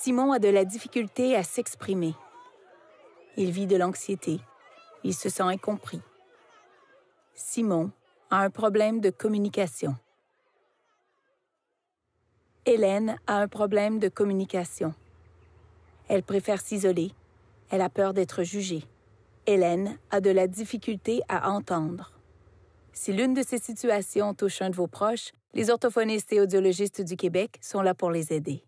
Simon a de la difficulté à s'exprimer. Il vit de l'anxiété. Il se sent incompris. Simon a un problème de communication. Hélène a un problème de communication. Elle préfère s'isoler. Elle a peur d'être jugée. Hélène a de la difficulté à entendre. Si l'une de ces situations touche un de vos proches, les orthophonistes et audiologistes du Québec sont là pour les aider.